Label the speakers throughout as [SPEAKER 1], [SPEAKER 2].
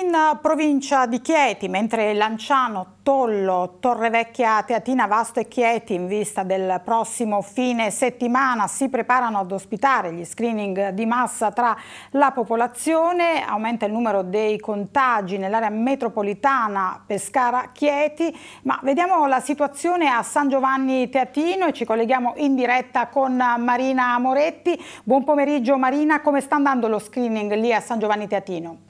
[SPEAKER 1] in provincia di Chieti, mentre Lanciano, Tollo, Torrevecchia, Teatina, Vasto e Chieti in vista del prossimo fine settimana si preparano ad ospitare gli screening di massa tra la popolazione, aumenta il numero dei contagi nell'area metropolitana Pescara-Chieti, ma vediamo la situazione a San Giovanni Teatino e ci colleghiamo in diretta con Marina Moretti. Buon pomeriggio Marina, come sta andando lo screening lì a San Giovanni Teatino?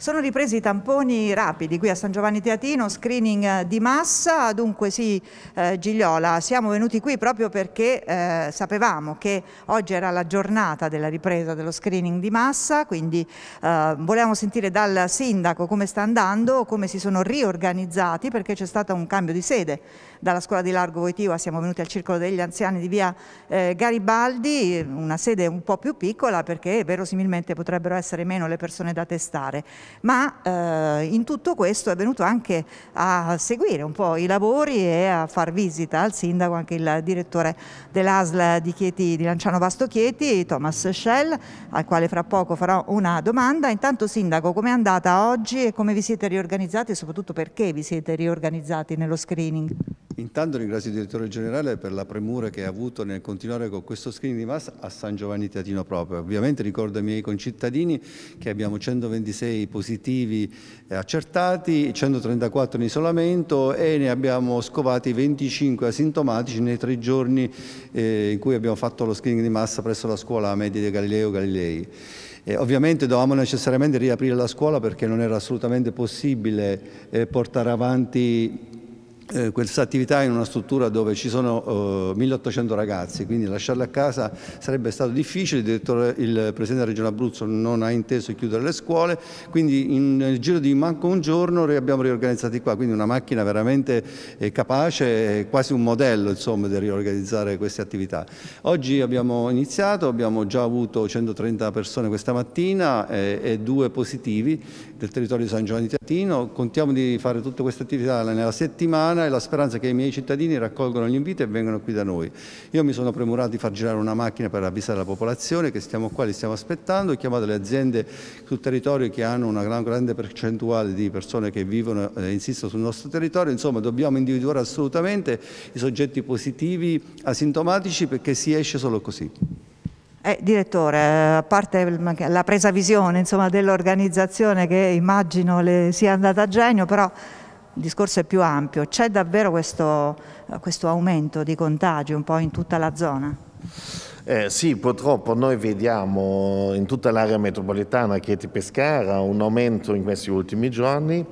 [SPEAKER 1] Sono ripresi i tamponi rapidi qui a San Giovanni Teatino, screening di massa, dunque sì eh, Gigliola, siamo venuti qui proprio perché eh, sapevamo che oggi era la giornata della ripresa dello screening di massa, quindi eh, volevamo sentire dal sindaco come sta andando, come si sono riorganizzati perché c'è stato un cambio di sede dalla scuola di Largo Voitiva, siamo venuti al circolo degli anziani di via eh, Garibaldi, una sede un po' più piccola perché verosimilmente potrebbero essere meno le persone da testare ma eh, in tutto questo è venuto anche a seguire un po' i lavori e a far visita al sindaco anche il direttore dell'ASL di, Chieti, di Lanciano Vasto Chieti, Thomas Schell, al quale fra poco farò una domanda. Intanto sindaco, com'è andata oggi e come vi siete riorganizzati e soprattutto perché vi siete riorganizzati nello screening?
[SPEAKER 2] Intanto ringrazio il direttore generale per la premura che ha avuto nel continuare con questo screening di massa a San Giovanni Teatino proprio. Ovviamente ricordo ai miei concittadini che abbiamo 126 positivi eh, accertati, 134 in isolamento e ne abbiamo scovati 25 asintomatici nei tre giorni eh, in cui abbiamo fatto lo screening di massa presso la scuola media di Galileo Galilei. Eh, ovviamente dovevamo necessariamente riaprire la scuola perché non era assolutamente possibile eh, portare avanti eh, questa attività in una struttura dove ci sono eh, 1800 ragazzi, quindi lasciarli a casa sarebbe stato difficile, il, il Presidente della Regione Abruzzo non ha inteso chiudere le scuole, quindi in, nel giro di manco un giorno li abbiamo riorganizzati qua, quindi una macchina veramente eh, capace, eh, quasi un modello insomma, di riorganizzare queste attività. Oggi abbiamo iniziato, abbiamo già avuto 130 persone questa mattina eh, e due positivi del territorio di San Giovanni Teatino, contiamo di fare tutte queste attività nella settimana, settimana e la speranza che i miei cittadini raccolgano l'invito e vengano qui da noi. Io mi sono premurato di far girare una macchina per avvisare la popolazione che stiamo qua, li stiamo aspettando, ho chiamato le aziende sul territorio che hanno una grande percentuale di persone che vivono, eh, insistono sul nostro territorio, insomma dobbiamo individuare assolutamente i soggetti positivi asintomatici perché si esce solo così.
[SPEAKER 1] Eh, direttore, eh, a parte la presa visione dell'organizzazione che immagino le sia andata a genio, però il discorso è più ampio, c'è davvero questo, eh, questo aumento di contagi un po' in tutta la zona?
[SPEAKER 3] Eh, sì, purtroppo noi vediamo in tutta l'area metropolitana Chieti Pescara un aumento in questi ultimi giorni.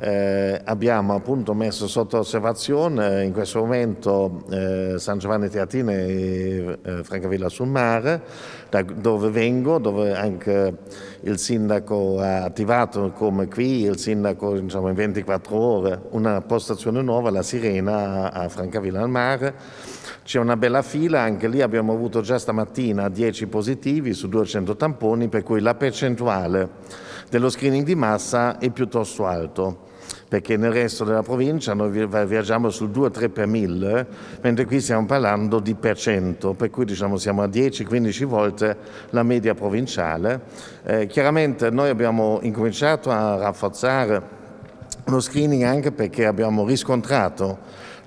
[SPEAKER 3] Eh, abbiamo appunto messo sotto osservazione eh, in questo momento eh, San Giovanni Teatine e eh, Francavilla sul Mare, da dove vengo, dove anche il sindaco ha attivato come qui, il sindaco diciamo, in 24 ore, una postazione nuova, la Sirena a Francavilla al Mare. C'è una bella fila, anche lì abbiamo avuto già stamattina 10 positivi su 200 tamponi, per cui la percentuale dello screening di massa è piuttosto alto perché nel resto della provincia noi viaggiamo sul 2-3 per mille, mentre qui stiamo parlando di per cento, per cui diciamo siamo a 10-15 volte la media provinciale. Eh, chiaramente noi abbiamo incominciato a rafforzare lo screening anche perché abbiamo riscontrato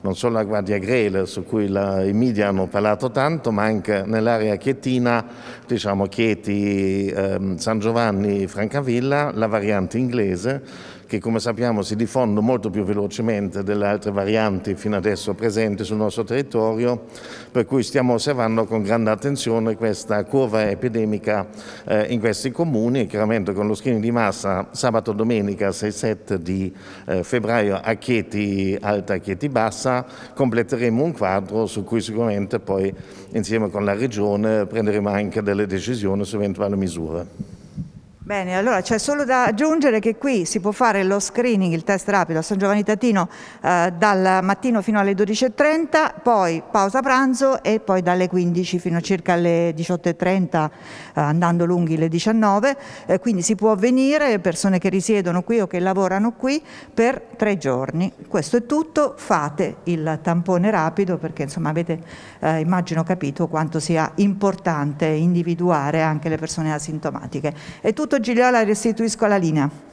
[SPEAKER 3] non solo la Guardia Grele, su cui la, i media hanno parlato tanto, ma anche nell'area chietina, diciamo Chieti, ehm, San Giovanni, Francavilla, la variante inglese, che come sappiamo si diffondono molto più velocemente delle altre varianti fino adesso presenti sul nostro territorio, per cui stiamo osservando con grande attenzione questa curva epidemica eh, in questi comuni e chiaramente con lo screening di massa sabato domenica 6-7 di eh, febbraio a Chieti Alta e Chieti Bassa completeremo un quadro su cui sicuramente poi insieme con la Regione prenderemo anche delle decisioni su eventuali misure.
[SPEAKER 1] Bene, allora c'è solo da aggiungere che qui si può fare lo screening, il test rapido a San Giovanni Tatino eh, dal mattino fino alle 12.30, poi pausa pranzo e poi dalle 15 fino a circa alle 18.30, eh, andando lunghi le 19. Eh, quindi si può venire, persone che risiedono qui o che lavorano qui, per tre giorni. Questo è tutto, fate il tampone rapido perché insomma avete eh, immagino capito quanto sia importante individuare anche le persone asintomatiche. È tutto Gigliola restituisco la linea.